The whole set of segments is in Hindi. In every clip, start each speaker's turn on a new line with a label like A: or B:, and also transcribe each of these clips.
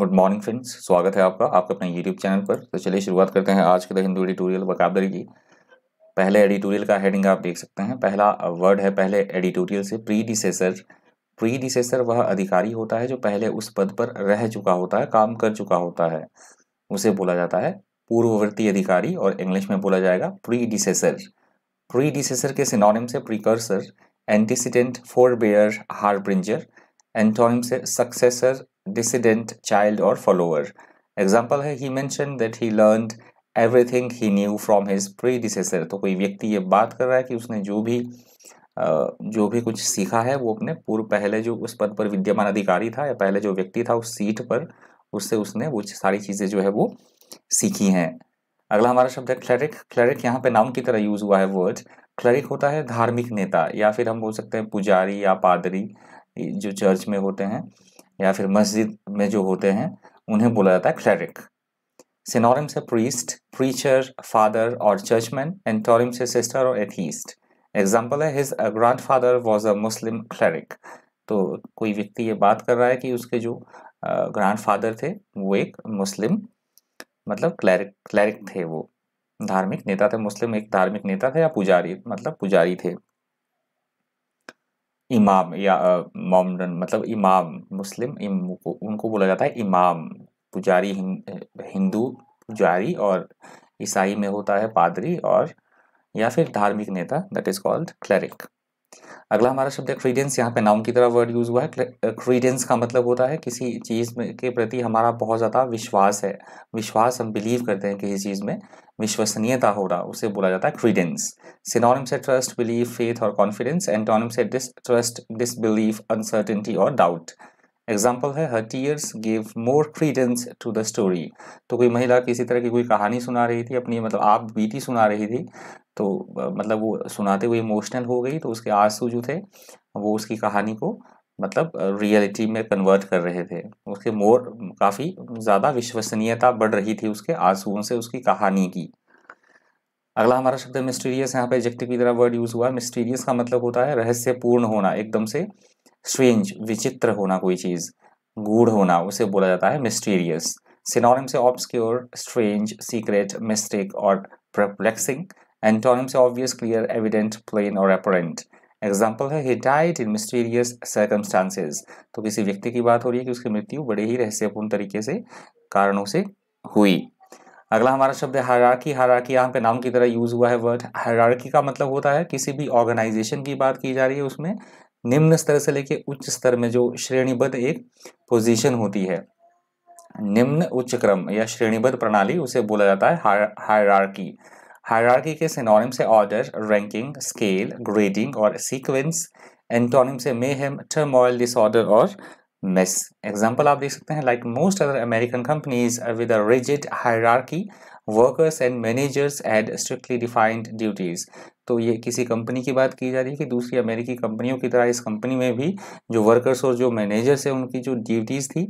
A: गुड मॉर्निंग फ्रेंड्स स्वागत है आपका आपके अपने यूट्यूब चैनल पर तो चलिए शुरुआत करते हैं आज के द हिंदू एडिटोरियल बकाबदरी की पहले एडिटोरियल का हेडिंग आप देख सकते हैं पहला वर्ड है पहले एडिटोरियल से प्री डिसेसर प्री डिसेसर वह अधिकारी होता है जो पहले उस पद पर रह चुका होता है काम कर चुका होता है उसे बोला जाता है पूर्ववर्ती अधिकारी और इंग्लिश में बोला जाएगा प्री डिसेसर प्री डिसेसर के सिनोनिम से precursor antecedent forebear harbinger antonym से successor dissident child or follower. Example है he mention that he learn thing he new from his predecessor तो कोई व्यक्ति ये बात कर रहा है कि उसने जो भी जो भी कुछ सीखा है वो अपने पूर्व पहले जो उस पद पर विद्यमान अधिकारी था या पहले जो व्यक्ति था उस सीट पर उससे उसने वो सारी चीज़ें जो है वो सीखी हैं अगला हमारा शब्द है क्लरिक क्लरिक यहाँ पे नाउन की तरह यूज़ हुआ है वर्ड क्लरिक होता है धार्मिक नेता या फिर हम बोल सकते हैं पुजारी या पादरी जो चर्च में होते हैं या फिर मस्जिद में जो होते हैं उन्हें बोला जाता है क्लैरिक सिनोरिम्स है प्रीस्ट प्रीचर फादर और चर्चमैन एंड टॉरिम्स है सिस्टर और एथीस्ट एग्जाम्पल है his grand father was a Muslim cleric तो कोई व्यक्ति ये बात कर रहा है कि उसके जो ग्रांड फादर थे वो एक मुस्लिम मतलब क्लैरिक क्लैरिक थे वो धार्मिक नेता थे मुस्लिम एक धार्मिक नेता थे या पुजारी मतलब पुजारी थे इमाम या मोमडन मतलब इमाम मुस्लिम इम, उनको बोला जाता है इमाम पुजारी हिंदू पुजारी और ईसाई में होता है पादरी और या फिर धार्मिक नेता दैट इज कॉल्ड क्लरिक अगला हमारा शब्द है क्रीडेंस यहाँ पे नाउन की तरह वर्ड यूज़ हुआ है क्रीडेंस का मतलब होता है किसी चीज़ में के प्रति हमारा बहुत ज़्यादा विश्वास है विश्वास हम बिलीव करते हैं किसी चीज़ में विश्वसनीयता हो रहा उसे बोला जाता है क्रीडेंस सिनोनिम से ट्रस्ट बिलीव फेथ और कॉन्फिडेंस एंटोनिम से डिस ट्रस्ट डिसबिलीव अनसर्टेनिटी और डाउट एग्जाम्पल है her tears give more credence to the story तो कोई महिला किसी तरह की कोई कहानी सुना रही थी अपनी मतलब आप बीती सुना रही थी तो मतलब वो सुनाते हुए इमोशनल हो गई तो उसके आंसू जो थे वो उसकी कहानी को मतलब रियलिटी में कन्वर्ट कर रहे थे उसके मोर काफ़ी ज़्यादा विश्वसनीयता बढ़ रही थी उसके आंसुओं से उसकी कहानी की अगला हमारा शब्द है मिस्टीरियस यहाँ पे एजेक्टिव की तरह वर्ड यूज़ हुआ मिस्टीरियस का मतलब होता है रहस्यपूर्ण होना एकदम से स्ट्रेंज विचित्र होना कोई चीज़ गूढ़ होना उसे बोला जाता है मिस्टीरियस सिनोनिम से ऑब्सक्योर स्ट्रेंज सीक्रेट मिस्टेक और प्रप्लेक्सिंग से ऑब्वियस क्लियर एविडेंट प्लेन और अपरेंट एग्जाम्पल है he died in mysterious circumstances तो किसी व्यक्ति की बात हो रही है कि उसकी मृत्यु बड़े ही रहस्यपूर्ण तरीके से कारणों से हुई अगला हमारा शब्द है हरारकी हरारकी यहाँ पे नाम की तरह यूज़ हुआ है वर्ड हरारकी का मतलब होता है किसी भी ऑर्गेनाइजेशन की बात की जा रही है उसमें निम्न स्तर से लेके उच्च स्तर में जो श्रेणीबद्ध एक पोजीशन होती है निम्न उच्च क्रम या श्रेणीबद्ध प्रणाली उसे बोला जाता है हायरार्की हार, हायरार्की के सिनोनिम से ऑर्डर रैंकिंग स्केल ग्रेडिंग और सीक्वेंस एंटोनिम से मेहम टर्मोइल डिसऑर्डर और मिस एग्जाम्पल आप देख सकते हैं like most other American companies with a rigid hierarchy workers and managers had strictly defined duties तो ये किसी कंपनी की बात की जा रही है कि दूसरी अमेरिकी कंपनियों की तरह इस कंपनी में भी जो वर्कर्स और जो मैनेजर्स हैं उनकी जो ड्यूटीज़ थी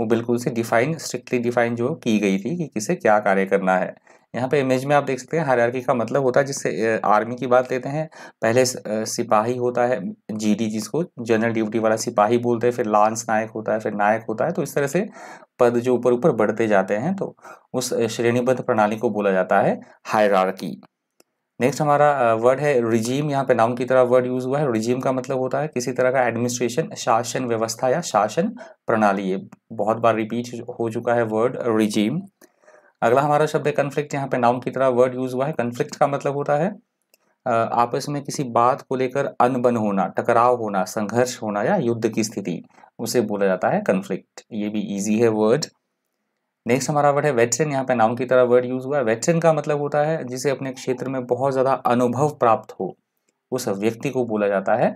A: वो बिल्कुल से डिफाइन स्ट्रिक्टली डिफाइन जो की गई थी कि किसे क्या कार्य करना है यहाँ पे इमेज में आप देख सकते हैं आर्की का मतलब होता है जिससे आर्मी की बात लेते हैं पहले सिपाही होता है जीडी जिसको जनरल ड्यूटी वाला सिपाही बोलते हैं फिर लांस नायक होता है फिर नायक होता है तो इस तरह से पद जो ऊपर ऊपर बढ़ते जाते हैं तो उस श्रेणीबद्ध प्रणाली को बोला जाता है आर्की नेक्स्ट हमारा वर्ड है रिजीम यहाँ पे नाउन की तरह वर्ड यूज हुआ है रिजीम का मतलब होता है किसी तरह का एडमिनिस्ट्रेशन शासन व्यवस्था या शासन प्रणाली ये बहुत बार रिपीट हो चुका है वर्ड रिजीम अगला हमारा शब्द है कन्फ्लिक्ट यहाँ पे नाउन की तरह वर्ड यूज हुआ है कन्फ्लिक्ट का मतलब होता है आपस में किसी बात को लेकर अनबन होना टकराव होना संघर्ष होना या युद्ध की स्थिति उसे बोला जाता है कन्फ्लिक्ट ये भी ईजी है वर्ड नेक्स्ट हमारा वर्ड है वेटरन यहाँ पे नाउन की तरह वर्ड यूज हुआ है वेटरन का मतलब होता है जिसे अपने क्षेत्र में बहुत ज़्यादा अनुभव प्राप्त हो उस व्यक्ति को बोला जाता है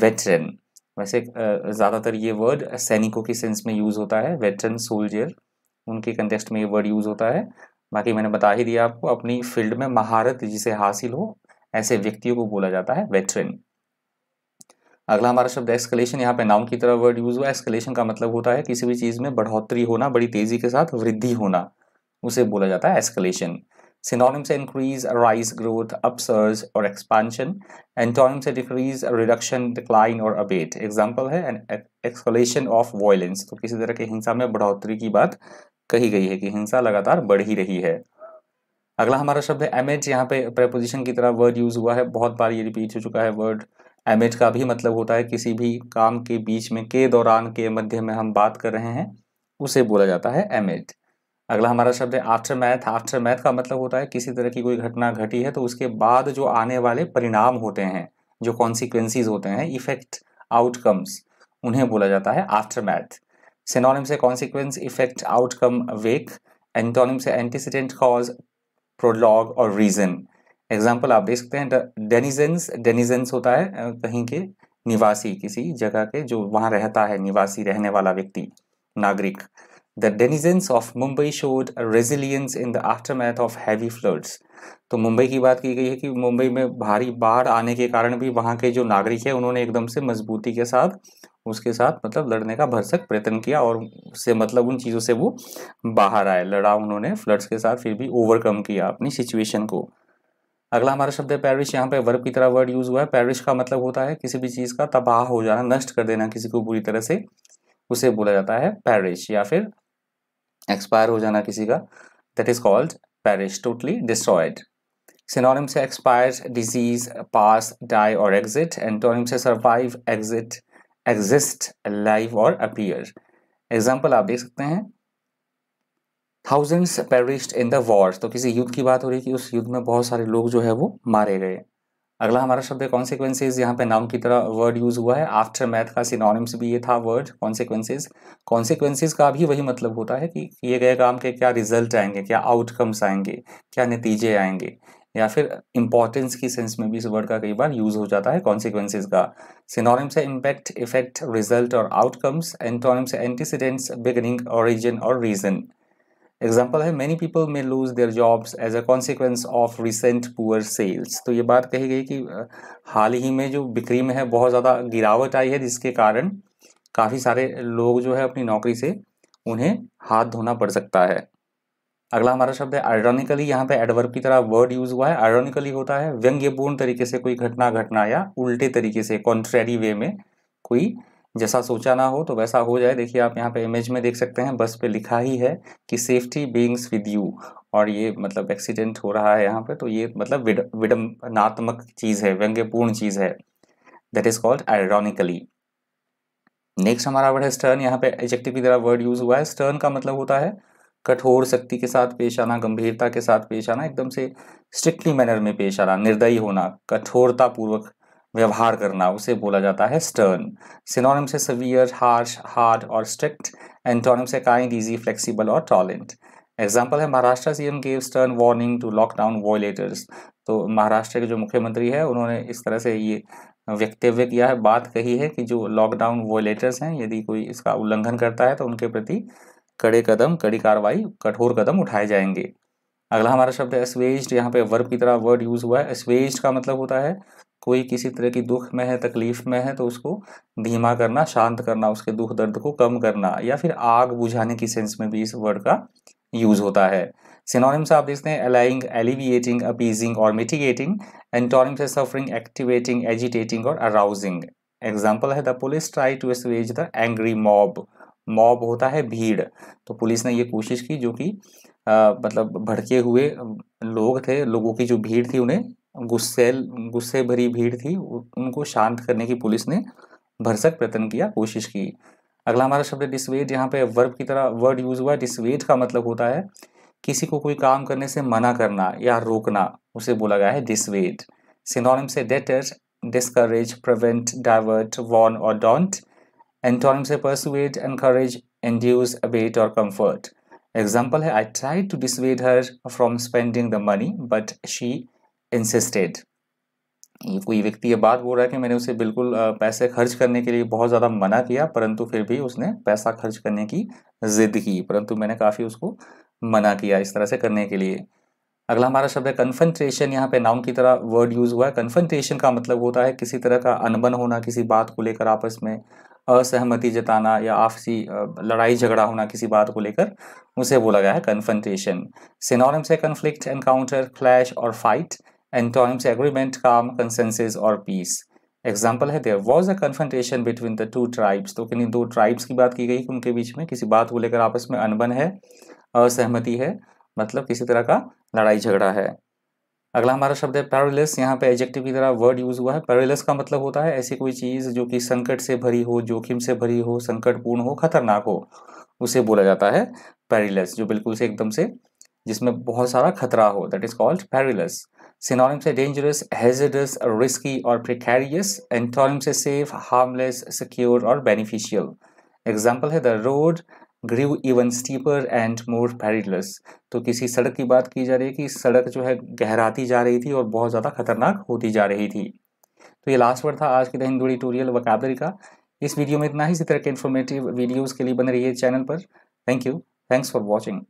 A: वेटरन वैसे ज़्यादातर ये वर्ड सैनिकों के सेंस में यूज़ होता है वेटरन सोल्जर उनके कंटेक्स्ट में ये वर्ड यूज़ होता है बाकी मैंने बता ही दिया आपको अपनी फील्ड में महारत जिसे हासिल हो ऐसे व्यक्तियों को बोला जाता है वेटरन अगला हमारा शब्द एक्सकलेशन यहाँ पे नाउन की तरह वर्ड यूज़ हुआ एक्सकलेशन का मतलब होता है किसी भी चीज़ में बढ़ोतरी होना बड़ी तेज़ी के साथ वृद्धि होना उसे बोला जाता है एस्केलेशन सिनोनिम से इंक्रीज राइज ग्रोथ अपसर्ज और एक्सपांशन एंटोनिम से डिक्रीज रिडक्शन डिक्लाइन और अबेट एग्जाम्पल है एक्सकलेशन ऑफ वॉयलेंस तो किसी तरह की हिंसा में बढ़ोतरी की बात कही गई है कि हिंसा लगातार बढ़ ही रही है अगला हमारा शब्द है एमेज यहाँ पे प्रपोजिशन की तरह वर्ड यूज़ हुआ है बहुत बार ये रिपीट हो चुका है वर्ड एमएच का भी मतलब होता है किसी भी काम के बीच में के दौरान के मध्य में हम बात कर रहे हैं उसे बोला जाता है एमएच अगला हमारा शब्द है आफ्टर मैथ आफ्टर मैथ का मतलब होता है किसी तरह की कोई घटना घटी है तो उसके बाद जो आने वाले परिणाम होते हैं जो कॉन्सिक्वेंसीज होते हैं इफेक्ट आउटकम्स उन्हें बोला जाता है आफ्टर मैथ सिनोनिम से consequence effect outcome wake antonym से एंटीसीडेंट कॉज प्रोलॉग और रीजन एग्जाम्पल आप देख सकते हैं डेनिजेंस डेनिजेंस होता है कहीं के निवासी किसी जगह के जो वहाँ रहता है निवासी रहने वाला व्यक्ति नागरिक the denizens of Mumbai showed resilience in the aftermath of heavy floods तो मुंबई की बात की गई है कि मुंबई में भारी बाढ़ आने के कारण भी वहाँ के जो नागरिक है उन्होंने एकदम से मजबूती के साथ उसके साथ मतलब लड़ने का भरसक प्रयत्न किया और उससे मतलब उन चीज़ों से वो बाहर आए लड़ा उन्होंने फ्लड्स के साथ फिर भी ओवरकम किया अपनी सिचुएशन को अगला हमारा शब्द है पैरिश यहाँ पे वर्ब की तरह वर्ड यूज हुआ है पैरिश का मतलब होता है किसी भी चीज़ का तबाह हो जाना नष्ट कर देना किसी को पूरी तरह से उसे बोला जाता है पैरिश या फिर एक्सपायर हो जाना किसी का that is called perish totally destroyed synonym से एक्सपायर डिजीज पास डाई और एग्जिट एंटोनिम से सर्वाइव एग्जिट एग्जिस्ट लाइव और अपीयर एग्जाम्पल आप देख सकते हैं thousands perished in the wars तो किसी युद्ध की बात हो रही है कि उस युद्ध में बहुत सारे लोग जो है वो मारे गए अगला हमारा शब्द है कॉन्सिक्वेंसेज यहाँ पे नाम की तरह वर्ड यूज हुआ है आफ्टर मैथ का सिनोनिम्स भी ये था वर्ड कॉन्सिक्वेंसेज कॉन्सिक्वेंसेज का भी वही मतलब होता है कि किए गए काम के क्या रिजल्ट आएंगे क्या आउटकम्स आएंगे क्या नतीजे आएंगे या फिर इंपॉर्टेंस की सेंस में भी इस वर्ड का कई बार यूज हो जाता है कॉन्सिक्वेंसेज का सिनोनिम्स है इम्पैक्ट इफेक्ट रिजल्ट और outcomes antonyms antecedents beginning origin और रीजन एग्जाम्पल है many people may lose their jobs as a consequence of recent poor sales तो ये बात कही गई कि हाल ही में जो बिक्री में है बहुत ज़्यादा गिरावट आई है जिसके कारण काफ़ी सारे लोग जो है अपनी नौकरी से उन्हें हाथ धोना पड़ सकता है अगला हमारा शब्द है आयरॉनिकली यहाँ पे एडवर्ब की तरह वर्ड यूज हुआ है आयरॉनिकली होता है व्यंग्यपूर्ण तरीके से कोई घटना घटना या उल्टे तरीके से कॉन्ट्रेरी वे में कोई जैसा सोचा ना हो तो वैसा हो जाए देखिए आप यहाँ पे इमेज में देख सकते हैं बस पे लिखा ही है कि सेफ्टी बींग्स विद यू और ये मतलब एक्सीडेंट हो रहा है यहाँ पे तो ये मतलब विडंबनात्मक चीज़ है व्यंग्यपूर्ण चीज़ है that is called ironically next हमारा वर्ड है स्टर्न यहाँ पे एजेक्टिव की तरह वर्ड यूज़ हुआ है स्टर्न का मतलब होता है कठोर शक्ति के साथ पेश आना गंभीरता के साथ पेश आना एकदम से स्ट्रिक्टली मैनर में पेश आना निर्दयी होना कठोरतापूर्वक व्यवहार करना उसे बोला जाता है स्टर्न सिनोनिम से सवियर हार्श हार्ड और स्ट्रिक्ट एंटोनिम से काइंड इजी फ्लेक्सिबल और टॉलेंट एग्जाम्पल है Maharashtra CM gave stern warning to lockdown violators तो महाराष्ट्र के जो मुख्यमंत्री है उन्होंने इस तरह से ये वक्तव्य किया है बात कही है कि जो लॉकडाउन वॉयलेटर्स हैं यदि कोई इसका उल्लंघन करता है तो उनके प्रति कड़े कदम कड़ी कार्रवाई कठोर कदम उठाए जाएंगे अगला हमारा शब्द है एसवेज्ड यहाँ पे वर्ब की तरह वर्ड यूज़ हुआ है एसवेज्ड का मतलब होता है कोई किसी तरह की दुख में है तकलीफ़ में है तो उसको धीमा करना शांत करना उसके दुख दर्द को कम करना या फिर आग बुझाने की सेंस में भी इस वर्ड का यूज़ होता है सिनोनिम्स आप देखते हैं अलाइंग एलिविएटिंग अपीजिंग और मिटिगेटिंग एंटोनिम्स है सफरिंग एक्टिवेटिंग एजिटेटिंग और अराउजिंग एग्जाम्पल है the police try to assuage the angry mob mob होता है भीड़ तो पुलिस ने ये कोशिश की जो कि मतलब भड़के हुए लोग थे लोगों की जो भीड़ थी उन्हें गुस्सेल गुस्से भरी भीड़ थी उनको शांत करने की पुलिस ने भरसक प्रयत्न किया कोशिश की अगला हमारा शब्द डिसवेज यहाँ पे वर्ब की तरह वर्ड यूज हुआ डिसवेज का मतलब होता है किसी को कोई काम करने से मना करना या रोकना उसे बोला गया है डिसवेज सिनोनिम से deter discourage prevent divert warn और डॉन्ट एंटोनिम से परसुएट एनकरेज एंड्यूज अबेट और कम्फर्ट एग्जाम्पल है I try to dissuade her from spending the money but she insisted कोई व्यक्ति ये बात बोल रहा है कि मैंने उसे बिल्कुल पैसे खर्च करने के लिए बहुत ज़्यादा मना किया परंतु फिर भी उसने पैसा खर्च करने की ज़िद की परंतु मैंने काफ़ी उसको मना किया इस तरह से करने के लिए अगला हमारा शब्द है कन्फंट्रेशन यहाँ पे नाउन की तरह वर्ड यूज़ हुआ है कन्फंट्रेशन का मतलब होता है किसी तरह का अनबन होना किसी बात को लेकर आपस में असहमति जताना या आपसी लड़ाई झगड़ा होना किसी बात को लेकर उसे बोला गया है कन्फंट्रेशन सिनोरम से कन्फ्लिक्ट एनकाउंटर क्लैश और fight antonyms agreement calm consensus और पीस एग्जाम्पल है there was a confrontation between the two tribes तो कहीं दो ट्राइब्स की बात की गई कि उनके बीच में किसी बात को लेकर आपस में अनबन है असहमति है मतलब किसी तरह का लड़ाई झगड़ा है अगला हमारा शब्द है पैरलेस यहाँ पे एजेक्टिव की तरह वर्ड यूज हुआ है पैरलेस का मतलब होता है ऐसी कोई चीज़ जो कि संकट से भरी हो जोखिम से भरी हो संकटपूर्ण हो खतरनाक हो उसे बोला जाता है पैरिलस जो बिल्कुल से एकदम से जिसमें बहुत सारा खतरा हो that is called perilous Synonyms है dangerous, hazardous, risky और precarious. Antonyms है safe, harmless, secure और beneficial. Example है the road grew even steeper and more perilous. तो किसी सड़क की बात की जा रही है कि सड़क जो है गहराती जा रही थी और बहुत ज़्यादा खतरनाक होती जा रही थी तो ये लास्ट वर्ड था आज के द हिंदू ट्यूटोरियल वकाबलरी का इस वीडियो में इतना ही इसी तरह के इन्फॉर्मेटिव वीडियोज़ के लिए बने है चैनल पर thank you thanks for watching